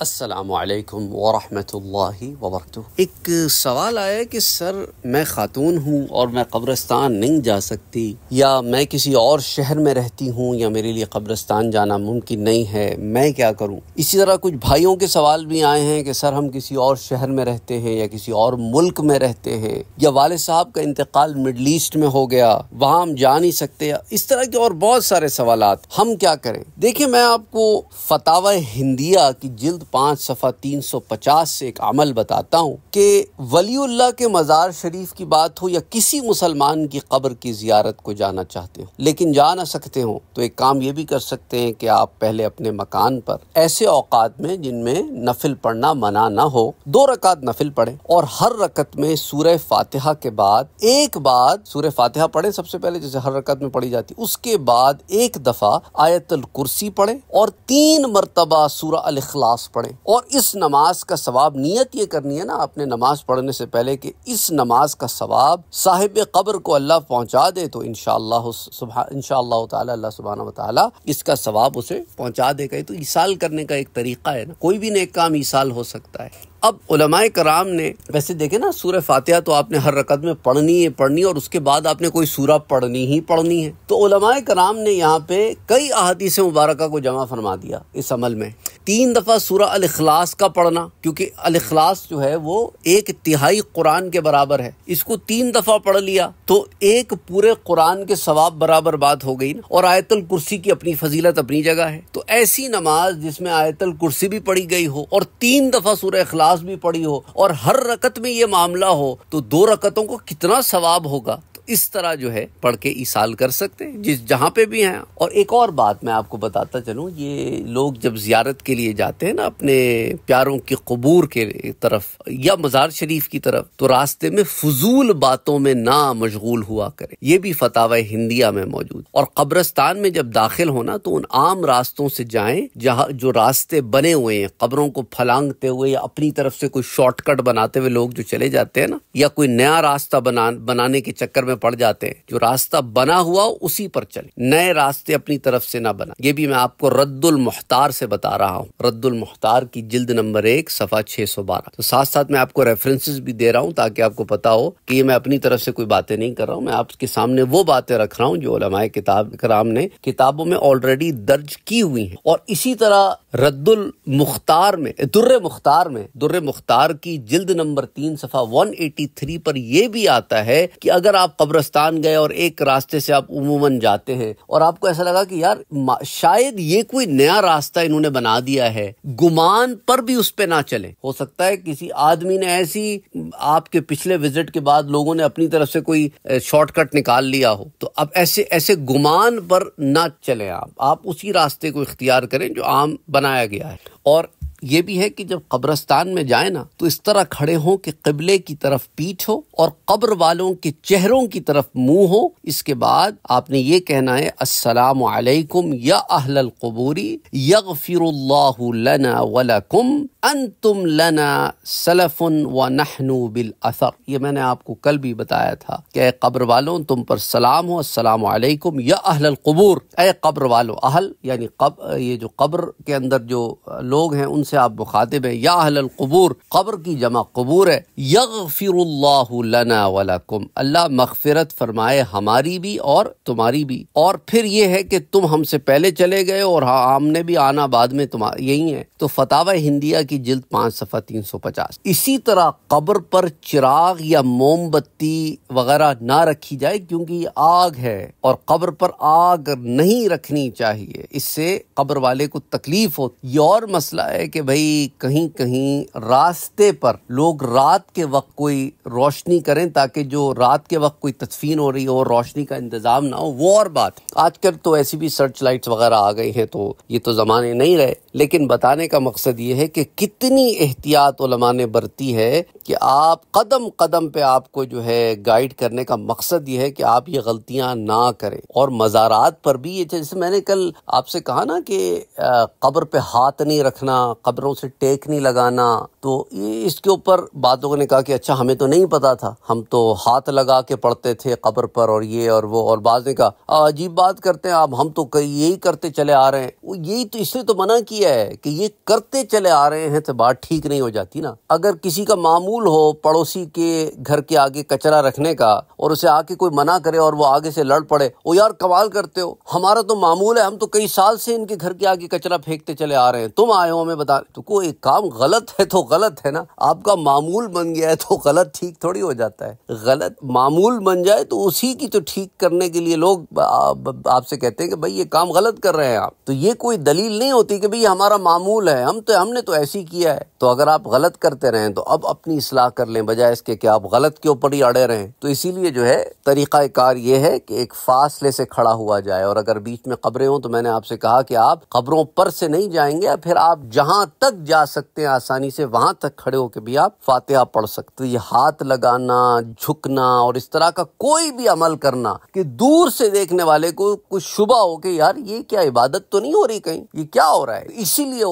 असलकम वरहमतुल्लाह वबरक एक सवाल आया कि सर मैं ख़ातून हूँ और मैं कब्रस्तान नहीं जा सकती या मैं किसी और शहर में रहती हूँ या मेरे लिए कब्रस्तान जाना मुमकिन नहीं है मैं क्या करूँ इसी तरह कुछ भाइयों के सवाल भी आए हैं कि सर हम किसी और शहर में रहते हैं या किसी और मुल्क में रहते हैं या वाल साहब का इंतकाल मिडल ईस्ट में हो गया वहाँ हम जा नहीं सकते इस तरह के और बहुत सारे सवाल हम क्या करें देखिये मैं आपको फतावा हिंदिया की जिल्द पाँच सफ़ा तीन सौ पचास से एक अमल बताता हूँ कि वलीअल्ला के मज़ार शरीफ की बात हो या किसी मुसलमान की कब्र की जियारत को जाना चाहते हो लेकिन जा ना सकते हो तो एक काम ये भी कर सकते हैं कि आप पहले अपने मकान पर ऐसे औकात में जिनमें नफिल पढ़ना मना ना हो दो रकात नफिल पढ़े और हर रकत में सूर्य फातिहा के बाद एक बार सूर्य फातिहा पढ़े सबसे पहले जैसे हर रकत में पढ़ी जाती उसके बाद एक दफ़ा आयतल कुर्सी पढ़े और तीन मरतबा सूर्य अल पढ़ें और इस नमाज का सवाब नियत ये करनी है ना आपने नमाज पढ़ने से पहले कि इस नमाज का सवाब साहिब कब्र को अल्लाह पहुँचा दे तो इन सुबह इन सुबहान तला इसका सवाब उसे पहुँचा देगा तो ईसाल करने का एक तरीका है ना कोई भी नेक काम ईसाल हो सकता है अब उलमाए कराम ने वैसे देखे ना सूर्य फातिहा तो आपने हर रकत में पढ़नी है पढ़नी और उसके बाद आपने कोई सूरा पढ़नी ही पढ़नी है तो उलमाए कराम ने यहाँ पे कई अहादीस मुबारक को जमा फरमा दिया इस अमल में तीन दफ़ा सूरह अल अखलास का पढ़ना क्योंकि अल अखलास जो है वो एक तिहाई कुरान के बराबर है इसको तीन दफ़ा पढ़ लिया तो एक पूरे कुरान के सवाब बराबर बात हो गई ना और आयतल कुर्सी की अपनी फजीलत अपनी जगह है तो ऐसी नमाज जिसमें आयतल कुर्सी भी पढ़ी गई हो और तीन दफ़ा सूर्य अखलास भी पढ़ी हो और हर रकत में ये मामला हो तो दो रकतों को कितना सवाब होगा इस तरह जो है पढ़ के ईसाल कर सकते हैं जिस जहाँ पे भी हैं और एक और बात मैं आपको बताता चलूँ ये लोग जब जियारत के लिए जाते हैं ना अपने प्यारों के कबूर के तरफ या मज़ार शरीफ की तरफ तो रास्ते में फजूल बातों में ना मशगूल हुआ करें ये भी फतावा हिंदिया में मौजूद और कब्रस्तान में जब दाखिल होना तो उन आम रास्तों से जाए जहाँ जो रास्ते बने हुए हैं कब्रों को फलांगते हुए या अपनी तरफ से कोई शॉर्टकट बनाते हुए लोग जो चले जाते हैं ना या कोई नया रास्ता बना बनाने के चक्कर में में पड़ जाते हैं जो रास्ता बना हुआ उसी पर चले नए रास्ते अपनी तरफ से ना बना ये भी मैं आपको रद्दुल मुख्तार से बता रहा हूँ रद्दुल मुख्तार की जिल्द नंबर एक सफा छह सौ बारह तो साथ साथ मैं आपको रेफरेंसेज भी दे रहा हूँ ताकि आपको पता हो कि ये मैं अपनी तरफ से कोई बातें नहीं कर रहा हूँ मैं आपके सामने वो बातें रख रहा हूँ जो लमाए किताब कराम ने किताबों में ऑलरेडी दर्ज की हुई है और इसी तरह रद्दुल मुख्तार में दुर्र मुख्तार में दुर्र मुख्तार की जिल्द नंबर तीन सफा वन एटी थ्री पर यह भी आता है कि अगर आप कब्रस्तान गए और एक रास्ते से आप उमूमन जाते हैं और आपको ऐसा लगा कि यार शायद ये कोई नया रास्ता इन्होंने बना दिया है गुमान पर भी उस पर ना चले हो सकता है किसी आदमी ने ऐसी आपके पिछले विजिट के बाद लोगों ने अपनी तरफ से कोई शॉर्टकट निकाल लिया हो तो अब ऐसे ऐसे गुमान पर ना चले आप आप उसी रास्ते को इख्तियार करें जो आम बनाया गया है और ये भी है कि जब कब्रस्तान में जाए ना तो इस तरह खड़े हों कि कबले की तरफ पीठ हो और कब्र वालों के चेहरों की तरफ मुंह हो इसके बाद आपने ये कहना है अस्सलाम वालेकुम या अहलल कबूरी यगफिरुल्लाहु लना वलकुम अन तुम लना सलफ़ुन व नहनु बिल असर ये मैंने आपको कल भी बताया था कि कब्र वालों तुम पर सलाम हो अस्सलाम वालेकुम या अहल कबूर ए कब्र वालों अहल यानी कब ये जो कब्र के अंदर जो लोग हैं उनसे आप मुखातिब हैं या अहल कबूर कब्र की जमा कबूर है यगफ़िरुल्लाना वलकुम अल्लाह मगफिरत फरमाए हमारी भी और तुम्हारी भी और फिर ये है कि तुम हमसे पहले चले गए और हाँ, हमने भी आना बाद में तुम यही है तो फतावा हिंदिया की की जिल्द पाँच सफ़ा तीन सौ पचास इसी तरह कब्र पर चिराग या मोमबत्ती वगैरह ना रखी जाए क्योंकि आग है और कब्र पर आग नहीं रखनी चाहिए इससे कब्र वाले को तकलीफ हो ये और मसला है कि भाई कहीं कहीं रास्ते पर लोग रात के वक्त कोई रोशनी करें ताकि जो रात के वक्त कोई तदफीन हो रही हो रोशनी का इंतज़ाम ना हो वो और बात आजकल तो ऐसी भी सर्च लाइट्स वगैरह आ गई हैं तो ये तो ज़माने नहीं रहे लेकिन बताने का मकसद ये है कि कितनी एहतियात ने बरती है कि आप कदम कदम पे आपको जो है गाइड करने का मकसद ये है कि आप ये गलतियां ना करें और मज़ारात पर भी ये जैसे मैंने कल आपसे कहा ना कि कब्र पे हाथ नहीं रखना कब्रों से टेक नहीं लगाना तो इसके ऊपर बाद लोगों ने कहा कि अच्छा हमें तो नहीं पता था हम तो हाथ लगा के पढ़ते थे कब्र पर और ये और वो और बाद ने कहा अजीब बात करते हैं आप हम तो यही करते चले आ रहे हैं यही तो इसलिए तो मना किया है कि ये करते चले आ रहे हैं रहे हैं तो बात ठीक नहीं हो जाती ना अगर किसी का मामूल हो पड़ोसी के घर के आगे कचरा रखने का और उसे आके कोई मना करे और वो आगे से लड़ पड़े वो यार कमाल करते हो हमारा तो मामूल है हम तो कई साल से इनके घर के आगे कचरा फेंकते चले आ रहे हैं तुम आए हो हमें बता तो कोई काम गलत है तो गलत है ना आपका मामूल बन गया है तो गलत ठीक थोड़ी हो जाता है गलत मामूल बन जाए तो उसी की तो ठीक करने के लिए लोग आपसे कहते हैं कि भाई ये काम गलत कर रहे हैं आप तो ये कोई दलील नहीं होती कि भाई हमारा मामूल है हम तो हमने तो ऐसी ही किया है तो अगर आप गलत करते रहें तो अब अपनी इसलाह कर लें बजाय इसके कि आप गलत के ऊपर ही अड़े रहें तो इसीलिए जो है तरीक़ा कार ये है कि एक फासले से खड़ा हुआ जाए और अगर बीच में खबरें हों तो मैंने आपसे कहा कि आप खबरों पर से नहीं जाएंगे फिर आप जहां तक जा सकते हैं आसानी से वहां तक खड़े होकर भी आप फातिहा पढ़ सकते ये हाथ लगाना झुकना और इस तरह का कोई भी अमल करना कि दूर से देखने वाले को कुछ शुबा हो कि यार ये क्या इबादत तो नहीं हो रही कहीं ये क्या हो रहा है इसीलिए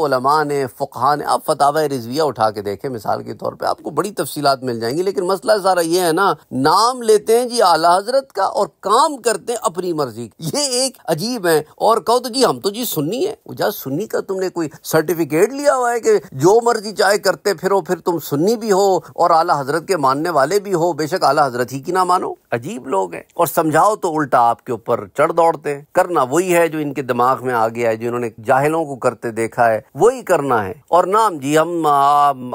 ने फ़ुकहा ने आप फतावा रिजविया उठा के देखें मिसाल के तौर पर आपको बड़ी तफसीत मिल जाएंगी लेकिन मसला सारा ये है ना नाम लेते हैं जी आला हजरत का और काम करते हैं अपनी मर्जी ये एक अजीब है और कहो तो जी हम तो जी सुन्नी है जहाँ सुन्नी का तुमने कोई सर्टिफिकेट लिया हुआ है कि जो मर्जी चाहे करते फिरो फिर तुम सुन्नी भी हो और आला हजरत के मानने वाले भी हो बेशक आला हजरत ही की ना मानो अजीब लोग हैं और समझाओ तो उल्टा आपके ऊपर चढ़ दौड़ते हैं करना वही है जो इनके दिमाग में आ गया है जिन्होंने जाहिलों को करते देखा है वही करना है और ना तमाम जी हम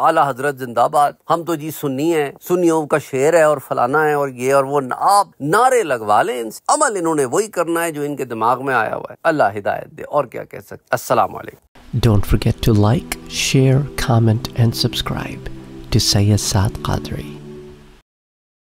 आला हजरत जिंदाबाद हम तो जी सुन्नी है सुन्नियों का शेर है और फलाना है और ये और वो आप नारे लगवा लें अमल इन्होंने वही करना है जो इनके दिमाग में आया हुआ है अल्लाह हिदायत दे और क्या कह सकते Aslam don't forget to like share comment and subscribe to Sayyid Saad